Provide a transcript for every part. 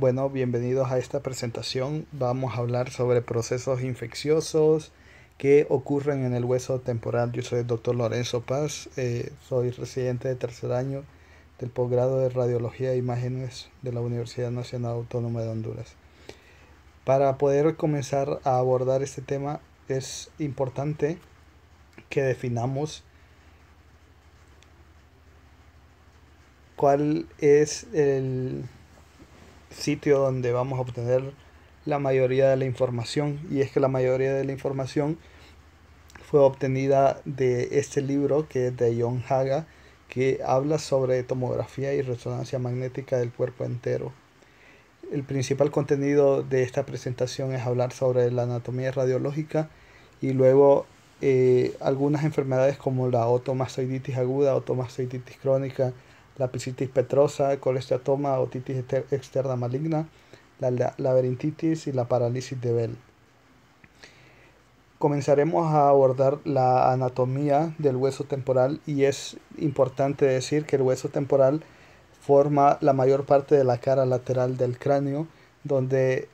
Bueno, bienvenidos a esta presentación. Vamos a hablar sobre procesos infecciosos que ocurren en el hueso temporal. Yo soy el doctor Lorenzo Paz, eh, soy residente de tercer año del posgrado de Radiología e Imágenes de la Universidad Nacional Autónoma de Honduras. Para poder comenzar a abordar este tema es importante que definamos cuál es el sitio donde vamos a obtener la mayoría de la información y es que la mayoría de la información fue obtenida de este libro que es de John Haga que habla sobre tomografía y resonancia magnética del cuerpo entero. El principal contenido de esta presentación es hablar sobre la anatomía radiológica y luego eh, algunas enfermedades como la otomastoiditis aguda, otomastoiditis crónica, la piscitis petrosa, colesteatoma, otitis externa maligna, la laberintitis y la parálisis de Bell. Comenzaremos a abordar la anatomía del hueso temporal y es importante decir que el hueso temporal forma la mayor parte de la cara lateral del cráneo, donde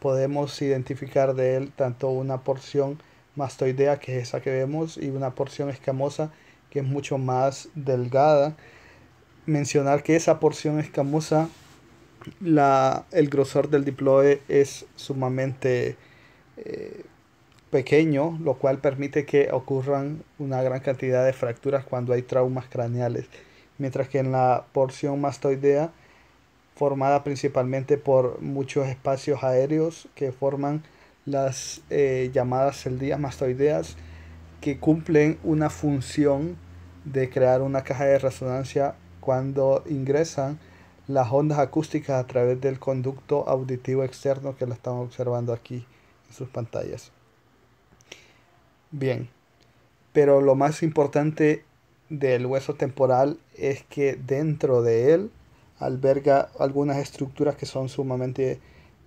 podemos identificar de él tanto una porción mastoidea, que es esa que vemos, y una porción escamosa, que es mucho más delgada mencionar que esa porción escamosa, la, el grosor del diploe es sumamente eh, pequeño, lo cual permite que ocurran una gran cantidad de fracturas cuando hay traumas craneales, mientras que en la porción mastoidea, formada principalmente por muchos espacios aéreos que forman las eh, llamadas celdías mastoideas, que cumplen una función de crear una caja de resonancia cuando ingresan las ondas acústicas a través del conducto auditivo externo que lo estamos observando aquí en sus pantallas. Bien, pero lo más importante del hueso temporal es que dentro de él alberga algunas estructuras que son sumamente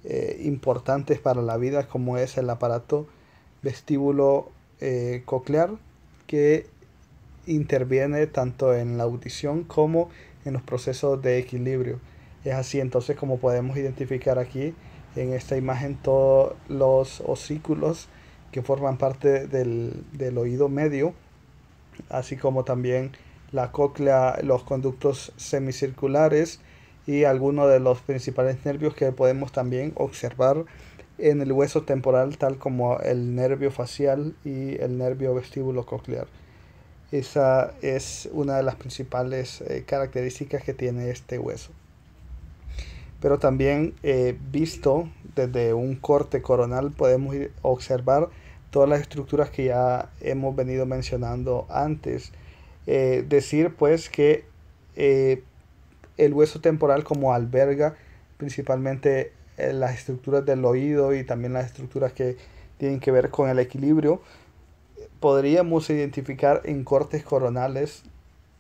eh, importantes para la vida, como es el aparato vestíbulo eh, coclear, que interviene tanto en la audición como en los procesos de equilibrio. Es así entonces como podemos identificar aquí en esta imagen todos los osículos que forman parte del, del oído medio, así como también la cóclea, los conductos semicirculares y algunos de los principales nervios que podemos también observar en el hueso temporal, tal como el nervio facial y el nervio vestíbulo coclear. Esa es una de las principales eh, características que tiene este hueso. Pero también eh, visto desde un corte coronal podemos observar todas las estructuras que ya hemos venido mencionando antes. Eh, decir pues que el hueso temporal como alberga principalmente las estructuras del oído y también las estructuras que tienen que ver con el equilibrio, podríamos identificar en cortes coronales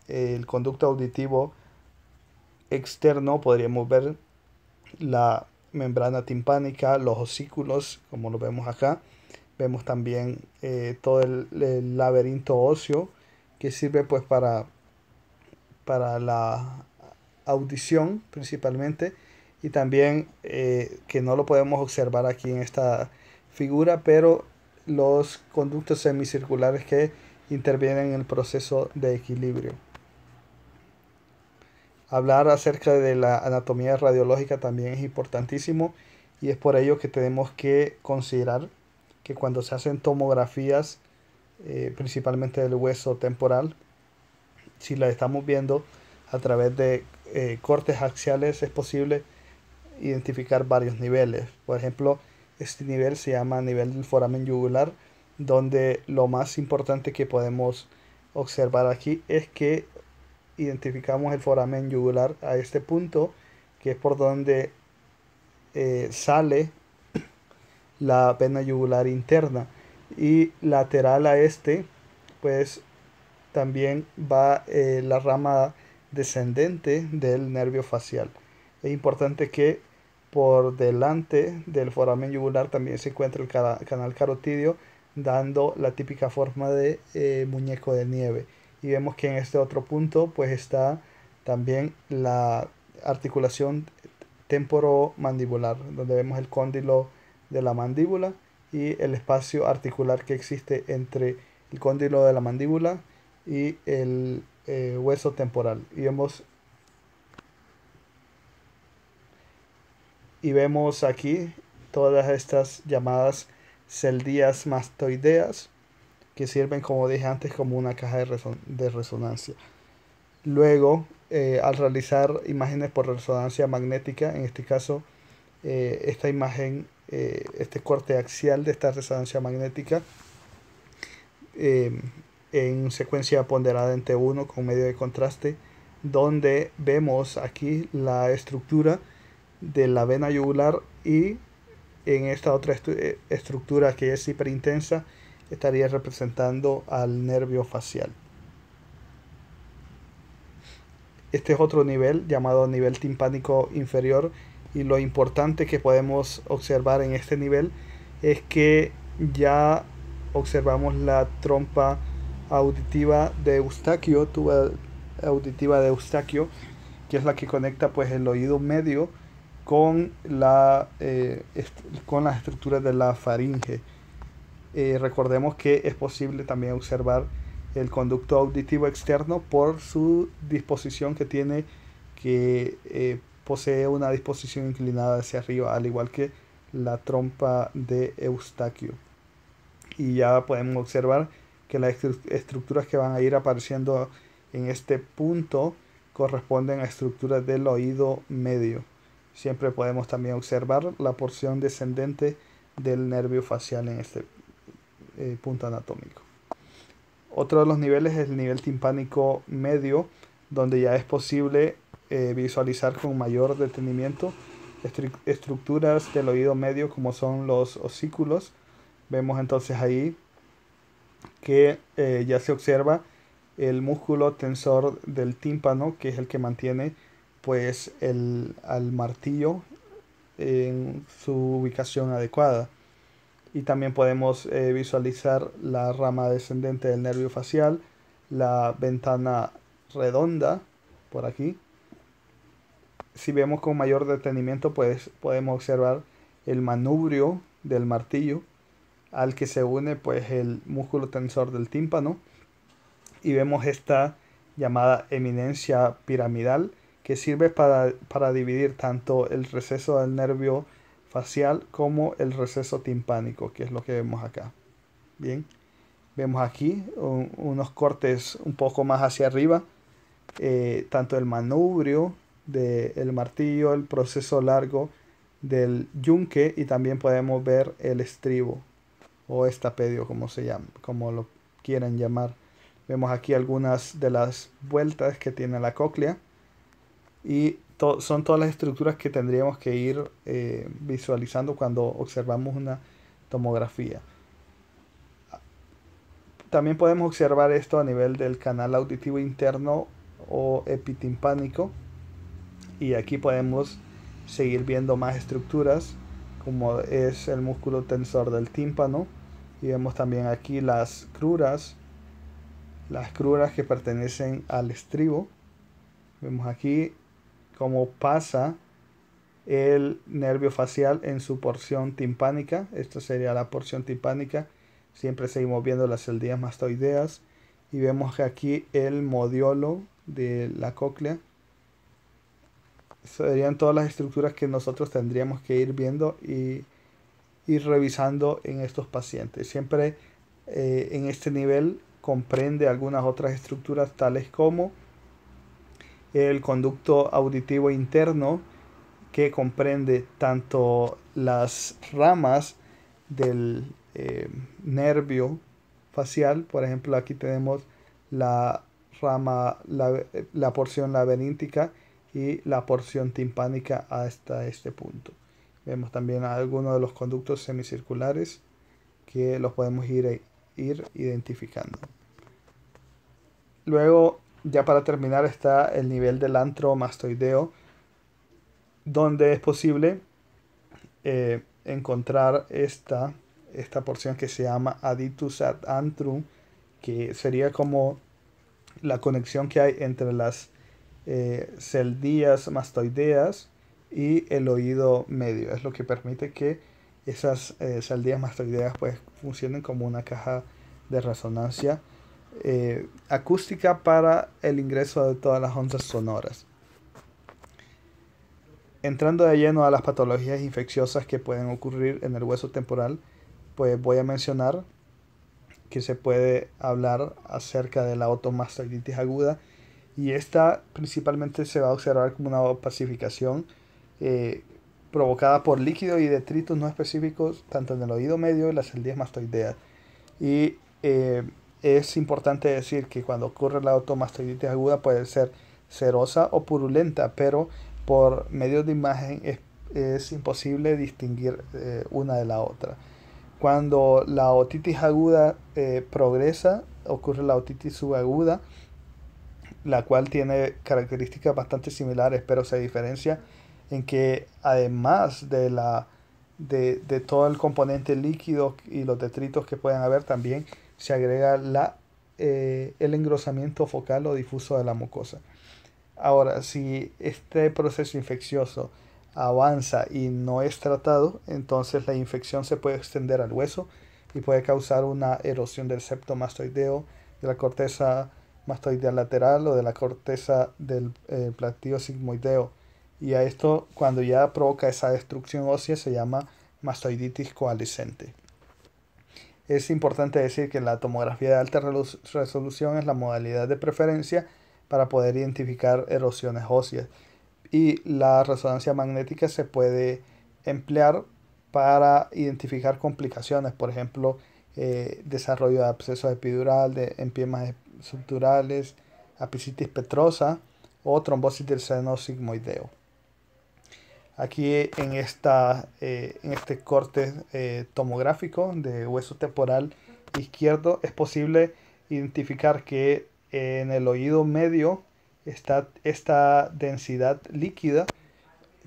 eh, el conducto auditivo externo, podríamos ver la membrana timpánica, los osículos, como lo vemos acá. Vemos también eh, todo el, laberinto óseo que sirve pues para, para la audición principalmente y también eh, que no lo podemos observar aquí en esta figura, pero los conductos semicirculares que intervienen en el proceso de equilibrio. Hablar acerca de la anatomía radiológica también es importantísimo y es por ello que tenemos que considerar que cuando se hacen tomografías, eh, principalmente del hueso temporal, si la estamos viendo a través de eh, cortes axiales es posible identificar varios niveles. Por ejemplo, este nivel se llama nivel del foramen yugular, donde lo más importante que podemos observar aquí es que identificamos el foramen yugular a este punto, que es por donde eh, sale la vena yugular interna. Y lateral a este, pues también va eh, la rama descendente del nervio facial. Es importante que por delante del foramen yugular también se encuentra el canal carotidio, dando la típica forma de eh, muñeco de nieve. Y vemos que en este otro punto pues está también la articulación temporomandibular, donde vemos el cóndilo de la mandíbula y el espacio articular que existe entre el cóndilo de la mandíbula y el eh, hueso temporal. Y vemos y vemos aquí todas estas llamadas celdías mastoideas que sirven como dije antes como una caja de, resonancia luego eh, al realizar imágenes por resonancia magnética en este caso eh, esta imagen eh, este corte axial de esta resonancia magnética en secuencia ponderada en T1 con medio de contraste donde vemos aquí la estructura de la vena yugular y en esta otra eh, estructura que es hiperintensa estaría representando al nervio facial. Este es otro nivel llamado nivel timpánico inferior y lo importante que podemos observar en este nivel es que ya observamos la trompa auditiva de Eustaquio, tuba auditiva de Eustaquio, que es la que conecta pues el oído medio con, la, eh, con las estructuras de la faringe. Eh, recordemos que es posible también observar el conducto auditivo externo por su disposición que tiene, que eh, posee una disposición inclinada hacia arriba, al igual que la trompa de Eustaquio. Y ya podemos observar que las estructuras que van a ir apareciendo en este punto corresponden a estructuras del oído medio. Siempre podemos también observar la porción descendente del nervio facial en este eh, punto anatómico. Otro de los niveles es el nivel timpánico medio, donde ya es posible eh, visualizar con mayor detenimiento estructuras del oído medio como son los osículos. Vemos entonces ahí que eh, ya se observa el músculo tensor del tímpano, que es el que mantiene pues el, al martillo en su ubicación adecuada. Y también podemos eh, visualizar la rama descendente del nervio facial, la ventana redonda por aquí. Si vemos con mayor detenimiento, pues podemos observar el manubrio del martillo al que se une pues el músculo tensor del tímpano y vemos esta llamada eminencia piramidal que sirve para, dividir tanto el receso del nervio facial como el receso timpánico, que es lo que vemos acá. Bien, vemos aquí unos cortes un poco más hacia arriba, eh, tanto el manubrio del martillo, el proceso largo del yunque y también podemos ver el estribo o estapedio, como se llama, como lo quieran llamar. Vemos aquí algunas de las vueltas que tiene la cóclea y son todas las estructuras que tendríamos que ir eh, visualizando cuando observamos una tomografía. También podemos observar esto a nivel del canal auditivo interno o epitimpánico y aquí podemos seguir viendo más estructuras como es el músculo tensor del tímpano y vemos también aquí las cruras las cruras que pertenecen al estribo vemos aquí cómo pasa el nervio facial en su porción timpánica. Esta sería la porción timpánica. Siempre seguimos viendo las celdías mastoideas. Y vemos que aquí el modiolo de la cóclea. Serían todas las estructuras que nosotros tendríamos que ir viendo y ir revisando en estos pacientes. Siempre eh, en este nivel comprende algunas otras estructuras tales como el conducto auditivo interno que comprende tanto las ramas del eh, nervio facial, por ejemplo aquí tenemos la rama, la, la, porción laberíntica y la porción timpánica hasta este punto. Vemos también algunos de los conductos semicirculares que los podemos ir, ir identificando. Luego ya para terminar está el nivel del antro-mastoideo donde es posible eh, encontrar esta, porción que se llama aditus ad antrum, que sería como la conexión que hay entre las eh, celdías mastoideas y el oído medio. Es lo que permite que esas eh, celdías mastoideas pues funcionen como una caja de resonancia eh, acústica para el ingreso de todas las ondas sonoras. Entrando de lleno a las patologías infecciosas que pueden ocurrir en el hueso temporal, pues voy a mencionar que se puede hablar acerca de la otomastoiditis aguda y esta principalmente se va a observar como una opacificación eh, provocada por líquido y detritos no específicos tanto en el oído medio y las celdías mastoideas y eh, es importante decir que cuando ocurre la automastoiditis aguda puede ser serosa o purulenta, pero por medios de imagen es, imposible distinguir eh, una de la otra. Cuando la otitis aguda eh, progresa, ocurre la otitis subaguda, la cual tiene características bastante similares, pero se diferencia en que además de, la, de todo el componente líquido y los detritos que pueden haber, también se agrega eh, el engrosamiento focal o difuso de la mucosa. Ahora, si este proceso infeccioso avanza y no es tratado, entonces la infección se puede extender al hueso y puede causar una erosión del septo mastoideo, de la corteza mastoidea lateral o de la corteza del eh, platillo sigmoideo. Y a esto, cuando ya provoca esa destrucción ósea, se llama mastoiditis coalescente. Es importante decir que la tomografía de alta resolución es la modalidad de preferencia para poder identificar erosiones óseas y la resonancia magnética se puede emplear para identificar complicaciones, por ejemplo, eh, desarrollo de absceso epidural, de empiemas estructurales, apicitis petrosa o trombosis del seno sigmoideo aquí en, esta, eh, en este corte eh, tomográfico de hueso temporal izquierdo es posible identificar que en el oído medio está esta densidad líquida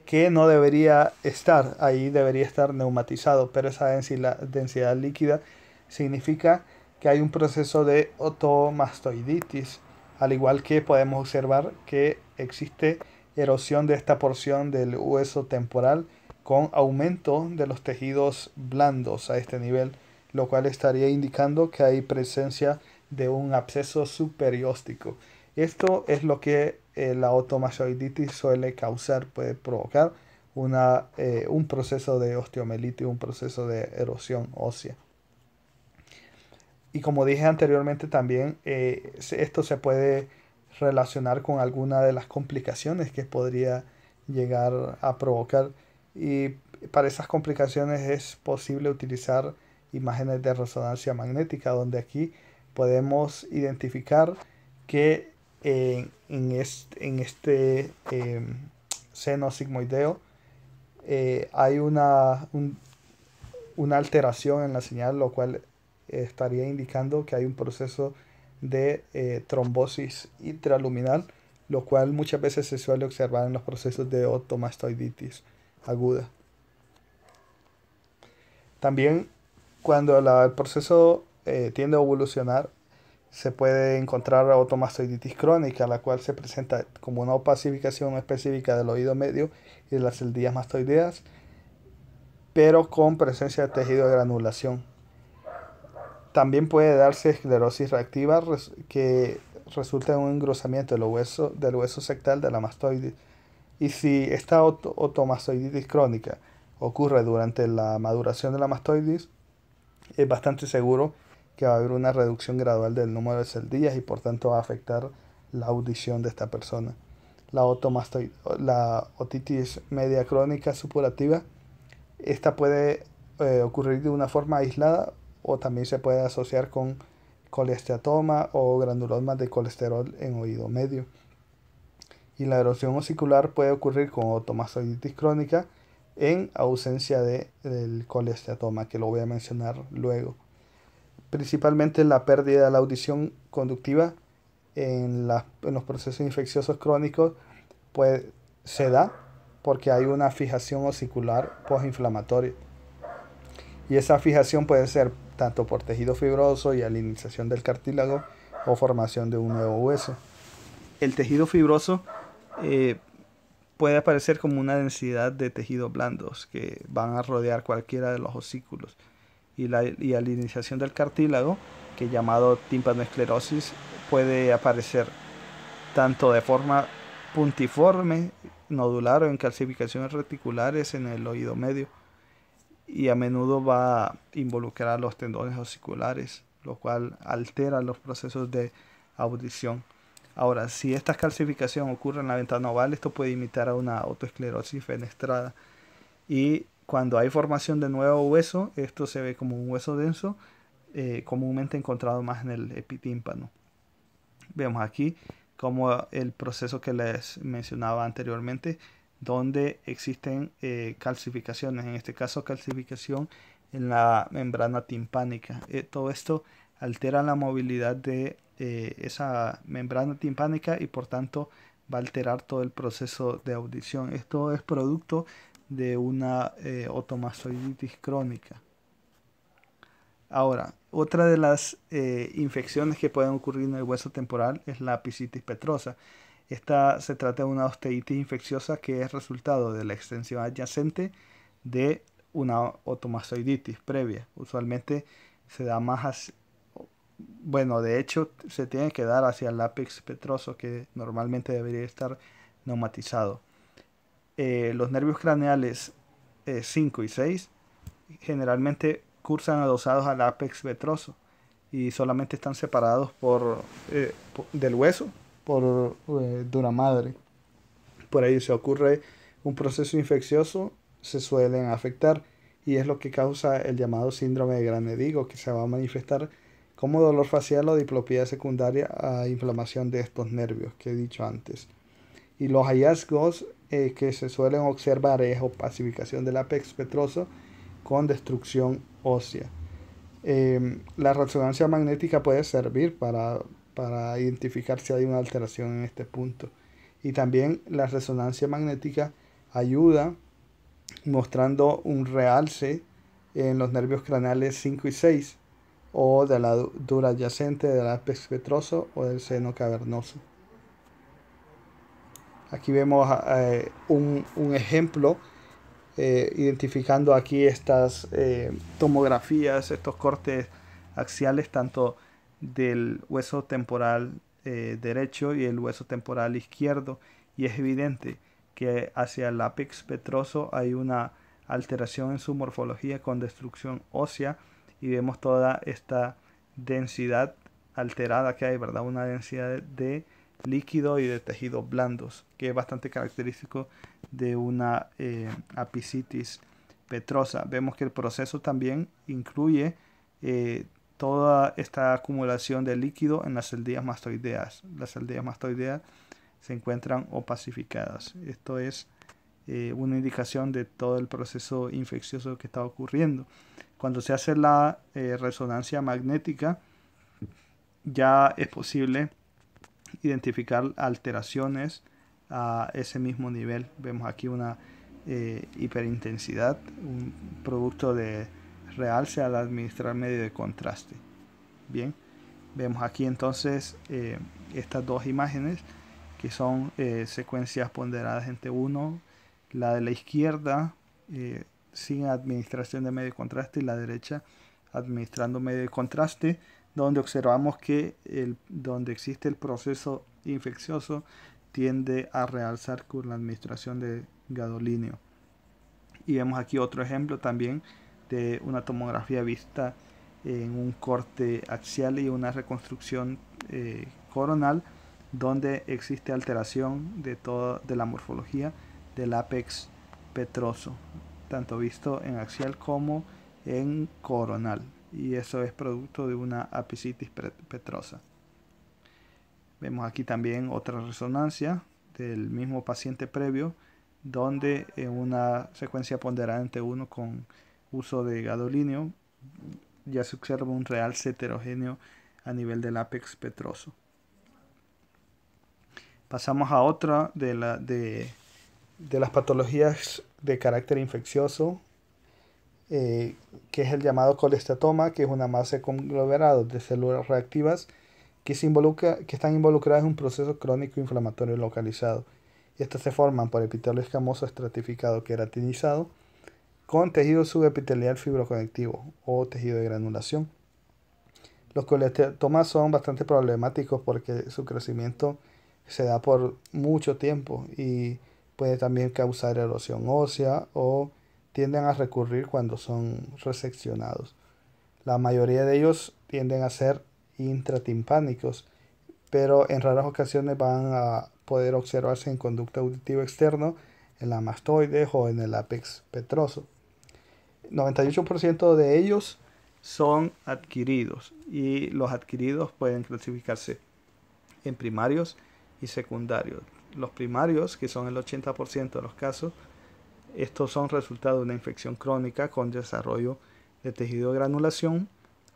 que no debería estar, ahí debería estar neumatizado, pero esa densidad, densidad líquida significa que hay un proceso de otomastoiditis, al igual que podemos observar que existe erosión de esta porción del hueso temporal con aumento de los tejidos blandos a este nivel, lo cual estaría indicando que hay presencia de un absceso superióstico. Esto es lo que eh, la otomasoiditis suele causar, puede provocar una, eh, un proceso de osteomelitis, un proceso de erosión ósea. Y como dije anteriormente también, eh, esto se puede relacionar con alguna de las complicaciones que podría llegar a provocar. Y para esas complicaciones es posible utilizar imágenes de resonancia magnética, donde aquí podemos identificar que en, este, em, seno sigmoideo eh, hay una, una alteración en la señal, lo cual estaría indicando que hay un proceso de eh, trombosis intraluminal, lo cual muchas veces se suele observar en los procesos de otomastoiditis aguda. También cuando el proceso eh, tiende a evolucionar, se puede encontrar otomastoiditis crónica, la cual se presenta como una opacificación específica del oído medio y de las celdillas mastoideas, pero con presencia de tejido de granulación. También puede darse esclerosis reactiva que resulta en un engrosamiento del hueso, del hueso sectal de la mastoides. Y si esta otomastoiditis crónica ocurre durante la maduración de la mastoides, es bastante seguro que va a haber una reducción gradual del número de celdillas y por tanto va a afectar la audición de esta persona. La, la otitis media crónica supurativa, esta puede eh, ocurrir de una forma aislada o también se puede asociar con colesteatoma o granulomas de colesterol en oído medio. Y la erosión osicular puede ocurrir con otomastoiditis crónica en ausencia de, del colesteatoma, que lo voy a mencionar luego. Principalmente la pérdida de la audición conductiva en, los procesos infecciosos crónicos puede se da porque hay una fijación osicular postinflamatoria. Y esa fijación puede ser tanto por tejido fibroso y alinización del cartílago o formación de un nuevo hueso. El tejido fibroso eh, puede aparecer como una densidad de tejidos blandos que van a rodear cualquiera de los osículos y la y alinización del cartílago, que llamado tímpanoesclerosis puede aparecer tanto de forma puntiforme, nodular o en calcificaciones reticulares en el oído medio y a menudo va a involucrar los tendones osculares lo cual altera los procesos de audición. Ahora, si esta calcificación ocurre en la ventana oval, esto puede imitar a una autoesclerosis fenestrada. Y cuando hay formación de nuevo hueso, esto se ve como un hueso denso, eh, comúnmente encontrado más en el epitímpano. Vemos aquí como el proceso que les mencionaba anteriormente donde existen eh, calcificaciones, en este caso calcificación en la membrana timpánica. Eh, todo esto altera la movilidad de eh, esa membrana timpánica y por tanto va a alterar todo el proceso de audición. Esto es producto de una otomastoiditis crónica. Ahora, otra de las infecciones que pueden ocurrir en el hueso temporal es la apicitis petrosa. Esta se trata de una osteitis infecciosa que es resultado de la extensión adyacente de una otomastoiditis previa. Usualmente se da más bueno, de hecho se tiene que dar hacia el ápex petroso que normalmente debería estar neumatizado. Eh, los nervios craneales 5 eh, y 6 generalmente cursan adosados al ápex vetroso y solamente están separados por, eh, del hueso por, eh, madre. Por ahí se ocurre un proceso infeccioso, se suelen afectar y es lo que causa el llamado síndrome de Granedigo, que se va a manifestar como dolor facial o diplopía secundaria a inflamación de estos nervios que he dicho antes. Y los hallazgos eh, que se suelen observar es opacificación del apex petroso con destrucción ósea. Em, la resonancia magnética puede servir para para identificar si hay una alteración en este punto. Y también la resonancia magnética ayuda mostrando un realce en los nervios craneales 5 y 6 o de la dura adyacente del ápice petroso o del seno cavernoso. Aquí vemos eh, un, ejemplo eh, identificando aquí estas eh, tomografías, estos cortes axiales, tanto del hueso temporal eh, derecho y el hueso temporal izquierdo y es evidente que hacia el ápex petroso hay una alteración en su morfología con destrucción ósea y vemos toda esta densidad alterada que hay, ¿verdad? Una densidad de líquido y de tejidos blandos, que es bastante característico de una eh, apicitis petrosa. Vemos que el proceso también incluye eh, toda esta acumulación de líquido en las aldeas mastoideas. Las aldeas mastoideas se encuentran opacificadas. Esto es eh, una indicación de todo el proceso infeccioso que está ocurriendo. Cuando se hace la eh, resonancia magnética, ya es posible identificar alteraciones a ese mismo nivel. Vemos aquí una eh, hiperintensidad, un producto de realce al administrar medio de contraste. Bien, vemos aquí entonces eh, estas dos imágenes que son eh, secuencias ponderadas entre uno 1 la de la izquierda eh, sin administración de medio de contraste y la derecha administrando medio de contraste, donde observamos que el, donde existe el proceso infeccioso tiende a realzar con la administración de gadolinio. Y vemos aquí otro ejemplo también de una tomografía vista en un corte axial y una reconstrucción eh, coronal donde existe alteración de, toda de la morfología del ápex petroso, tanto visto en axial como en coronal. Y eso es producto de una apicitis petrosa. Vemos aquí también otra resonancia del mismo paciente previo, donde en una secuencia ponderante 1 con uso de gadolinio, ya se observa un realce heterogéneo a nivel del ápex petroso. Pasamos a otra de, las patologías de carácter infeccioso, eh, que es el llamado colestatoma, que es una masa de de células reactivas que, se que están involucradas en un proceso crónico inflamatorio localizado. Estas se forman por epitelio escamoso estratificado queratinizado con tejido subepitelial fibroconectivo o tejido de granulación. Los colesteatomas son bastante problemáticos porque su crecimiento se da por mucho tiempo y puede también causar erosión ósea o tienden a recurrir cuando son reseccionados. La mayoría de ellos tienden a ser intratimpánicos, pero en raras ocasiones van a poder observarse en conducto auditivo externo, en la mastoides o en el ápex petroso. 98% de ellos son adquiridos y los adquiridos pueden clasificarse en primarios y secundarios. Los primarios, que son el 80% de los casos, estos son resultado de una infección crónica con desarrollo de tejido de granulación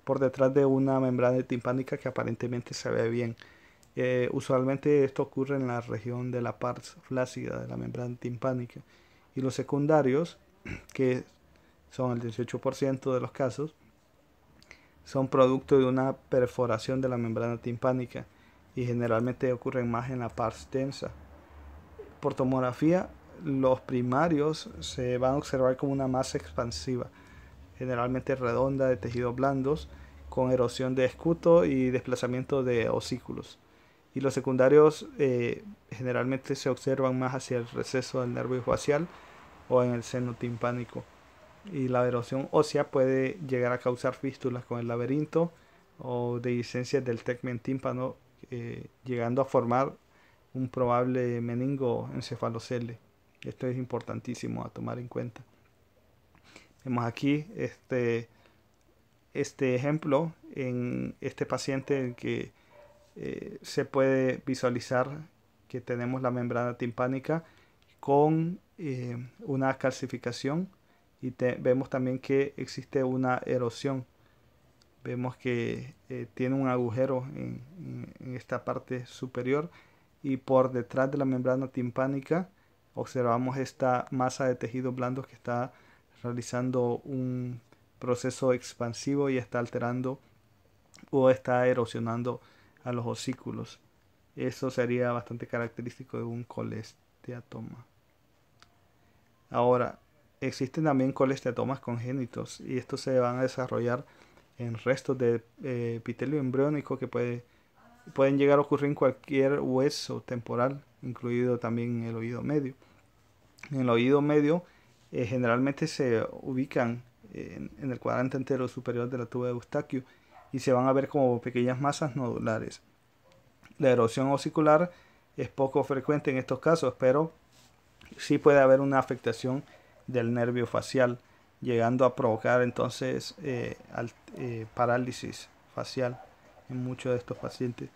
por detrás de una membrana timpánica que aparentemente se ve bien. Eh, usualmente esto ocurre en la región de la pars flácida de la membrana timpánica. Y los secundarios, que son el 18% de los casos, son producto de una perforación de la membrana timpánica y generalmente ocurren más en la parte tensa. Por tomografía, los primarios se van a observar como una masa expansiva, generalmente redonda de tejidos blandos, con erosión de escuto y desplazamiento de osículos. Y los secundarios eh, generalmente se observan más hacia el receso del nervio facial o en el seno timpánico y la erosión ósea puede llegar a causar fístulas con el laberinto o dehiscencias del tegmen tímpano, eh, llegando a formar un probable encefalocele. Esto es importantísimo a tomar en cuenta. Vemos aquí este, este ejemplo en este paciente en que eh, se puede visualizar que tenemos la membrana timpánica con eh, una calcificación y vemos también que existe una erosión. Vemos que eh, tiene un agujero en, esta parte superior y por detrás de la membrana timpánica observamos esta masa de tejidos blandos que está realizando un proceso expansivo y está alterando o está erosionando a los osículos. Eso sería bastante característico de un colesteatoma. Ahora, Existen también colesteatomas congénitos y estos se van a desarrollar en restos de eh, epitelio embriónico que pueden llegar a ocurrir en cualquier hueso temporal, incluido también el oído medio. En el oído medio eh, generalmente se ubican eh, en, el cuadrante entero superior de la tuba de Eustaquio y se van a ver como pequeñas masas nodulares. La erosión ocicular es poco frecuente en estos casos, pero sí puede haber una afectación del nervio facial, llegando a provocar entonces eh, eh, parálisis facial en muchos de estos pacientes.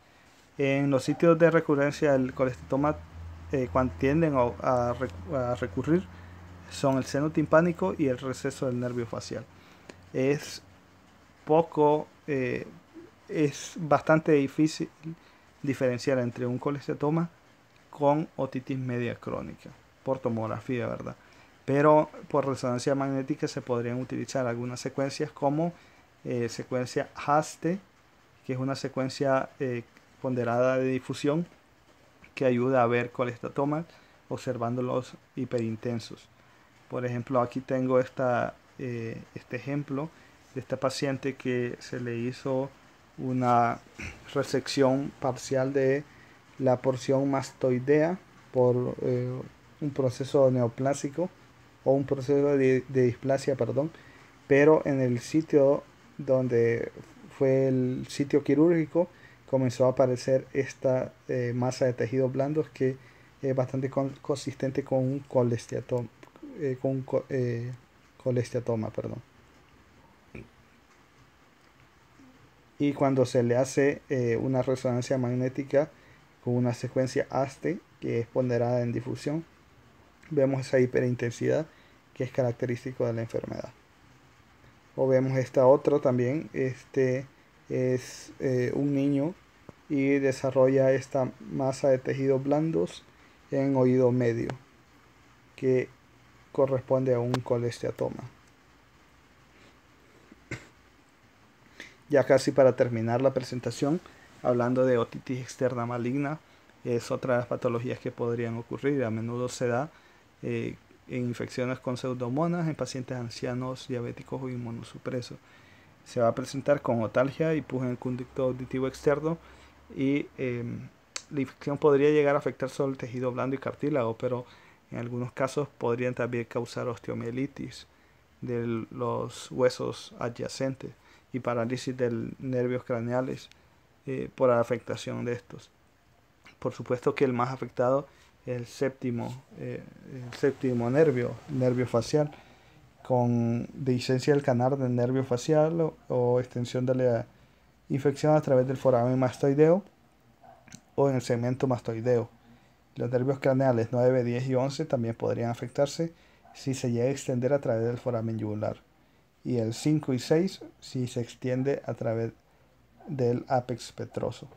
En los sitios de recurrencia del colestitoma, eh, cuando tienden a, recurrir, son el seno timpánico y el receso del nervio facial. Es poco, es bastante difícil diferenciar entre un colestoma con otitis media crónica por tomografía, ¿verdad? pero por resonancia magnética se podrían utilizar algunas secuencias como eh, secuencia HASTE, que es una secuencia eh, ponderada de difusión que ayuda a ver colestatomas observando los hiperintensos. Por ejemplo, aquí tengo esta, eh, este ejemplo de esta paciente que se le hizo una resección parcial de la porción mastoidea por un proceso neoplásico o un proceso de, displasia, perdón, pero en el sitio donde fue el sitio quirúrgico comenzó a aparecer esta eh, masa de tejidos blandos que es bastante consistente con un colestiatoma eh, con eh, perdón. Y cuando se le hace una resonancia magnética con una secuencia ASTE que es ponderada en difusión, vemos esa hiperintensidad que es característico de la enfermedad. O vemos esta otra también, este es eh, un niño y desarrolla esta masa de tejidos blandos en oído medio, que corresponde a un colesteatoma. Ya casi para terminar la presentación, hablando de otitis externa maligna, es otra de las patologías que podrían ocurrir. A menudo se da eh, en infecciones con pseudomonas en pacientes ancianos, diabéticos o inmunosupresos. Se va a presentar con otalgia y pus en el conducto auditivo externo y em, la infección podría llegar a afectar solo el tejido blando y cartílago, pero en algunos casos podrían también causar osteomielitis de los huesos adyacentes y parálisis de nervios craneales eh, por la afectación de estos. Por supuesto que el más afectado el séptimo, eh, el séptimo nervio, nervio facial, con dehiscencia del canal del nervio facial o, extensión de la infección a través del foramen mastoideo o en el segmento mastoideo. Los nervios craneales 9, 10 y 11 también podrían afectarse si se llega a extender a través del foramen yugular. Y el 5 y 6 si se extiende a través del ápex petroso.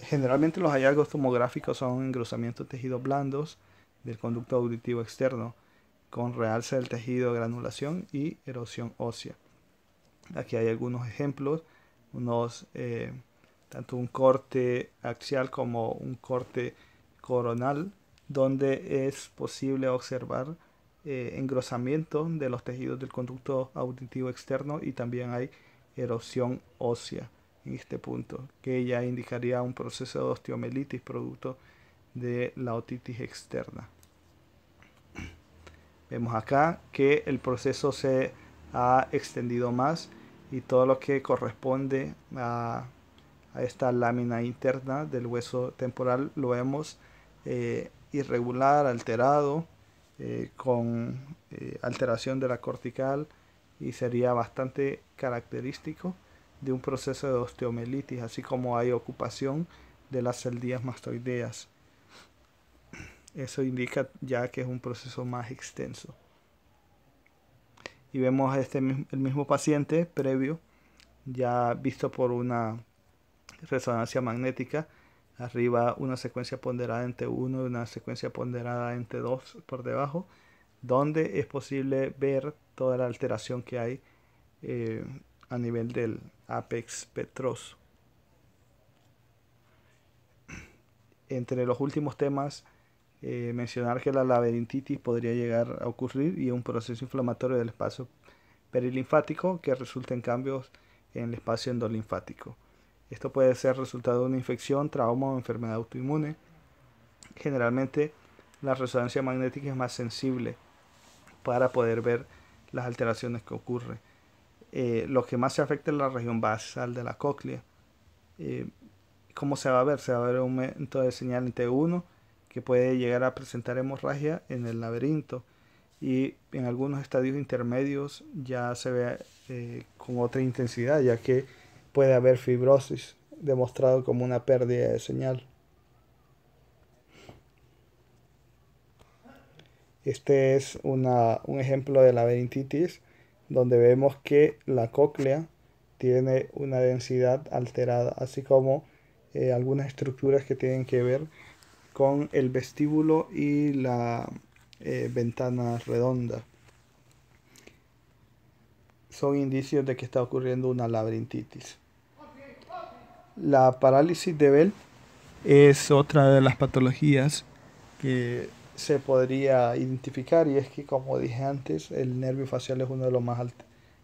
Generalmente los hallazgos tomográficos son engrosamiento de tejidos blandos del conducto auditivo externo con realce del tejido granulación y erosión ósea. Aquí hay algunos ejemplos, eh, tanto un corte axial como un corte coronal, donde es posible observar eh, engrosamiento de los tejidos del conducto auditivo externo y también hay erosión ósea en este punto, que ya indicaría un proceso de osteomelitis producto de la otitis externa. Vemos acá que el proceso se ha extendido más y todo lo que corresponde a, esta lámina interna del hueso temporal lo vemos eh, irregular, alterado, eh, con eh, alteración de la cortical y sería bastante característico de un proceso de osteomelitis, así como hay ocupación de las celdías mastoideas. Eso indica ya que es un proceso más extenso. Y vemos este, el mismo paciente previo, ya visto por una resonancia magnética, arriba una secuencia ponderada en T1 y una secuencia ponderada en T2 por debajo, donde es posible ver toda la alteración que hay eh, a nivel del, Apex Petros. Entre los últimos temas, eh, mencionar que la laberintitis podría llegar a ocurrir y un proceso inflamatorio del espacio perilinfático que resulta en cambios en el espacio endolinfático. Esto puede ser resultado de una infección, trauma o enfermedad autoinmune. Generalmente la resonancia magnética es más sensible para poder ver las alteraciones que ocurren. Eh, lo que más se afecta es la región basal de la cóclea. Eh, ¿Cómo se va a ver? Se va a ver un aumento de señal T1 que puede llegar a presentar hemorragia en el laberinto y en algunos estadios intermedios ya se ve eh, con otra intensidad, ya que puede haber fibrosis, demostrado como una pérdida de señal. Este es un ejemplo de laberintitis donde vemos que la cóclea tiene una densidad alterada, así como eh, algunas estructuras que tienen que ver con el vestíbulo y la eh, ventana redonda. Son indicios de que está ocurriendo una laberintitis. La parálisis de Bell es otra de las patologías que se podría identificar y es que como dije antes el nervio facial es uno de los más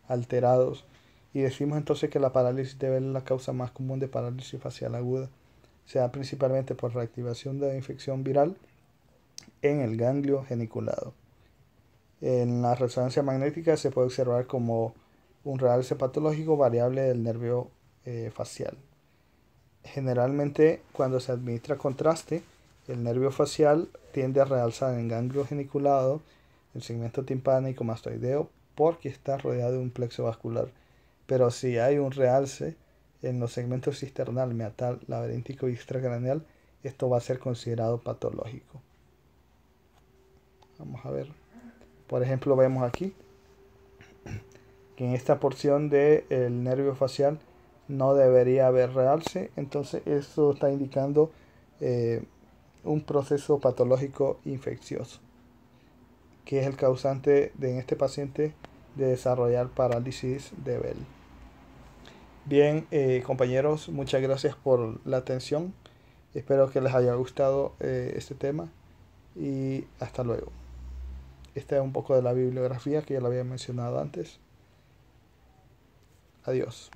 alterados y decimos entonces que la parálisis de Bell la causa más común de parálisis facial aguda se da principalmente por reactivación de infección viral en el ganglio geniculado en la resonancia magnética se puede observar como un realce patológico variable del nervio eh, facial generalmente cuando se administra contraste el nervio facial tiende a realzar en ganglio geniculado, el segmento timpánico mastoideo, porque está rodeado de un plexo vascular. Pero si hay un realce en los segmentos cisternal, meatal, laberíntico y extracraneal, esto va a ser considerado patológico. Vamos a ver. Por ejemplo, vemos aquí que en esta porción del nervio facial no debería haber realce. Entonces, esto está indicando eh, un proceso patológico infeccioso, que es el causante de, en este paciente de desarrollar parálisis de Bell. Bien, eh, compañeros, muchas gracias por la atención. Espero que les haya gustado eh, este tema y hasta luego. Esta es un poco de la bibliografía que ya la había mencionado antes. Adiós.